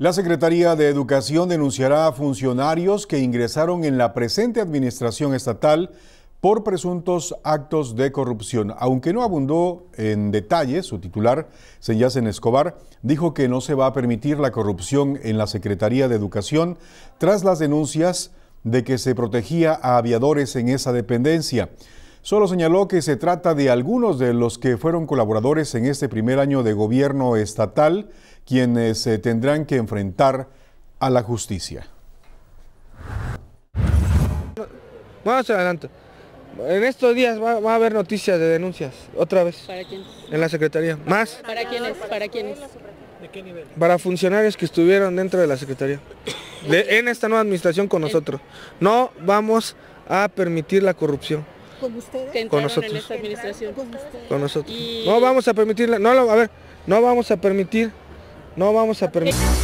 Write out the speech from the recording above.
La Secretaría de Educación denunciará a funcionarios que ingresaron en la presente administración estatal por presuntos actos de corrupción. Aunque no abundó en detalle, su titular, Senyacen Escobar, dijo que no se va a permitir la corrupción en la Secretaría de Educación tras las denuncias de que se protegía a aviadores en esa dependencia. Solo señaló que se trata de algunos de los que fueron colaboradores en este primer año de gobierno estatal, quienes se eh, tendrán que enfrentar a la justicia. Vamos adelante. En estos días va, a haber noticias de denuncias, otra vez. ¿Para quién? En la Secretaría. ¿Más? ¿Para quiénes? ¿Para quiénes? ¿De qué nivel? Para funcionarios que estuvieron dentro de la Secretaría. en esta nueva administración con nosotros. No vamos a permitir la corrupción. ¿Con ustedes? Que con nosotros. En esta administración. Con, nosotros. No vamos a permitir No, a ver, no vamos a permitir. No vamos a permitir.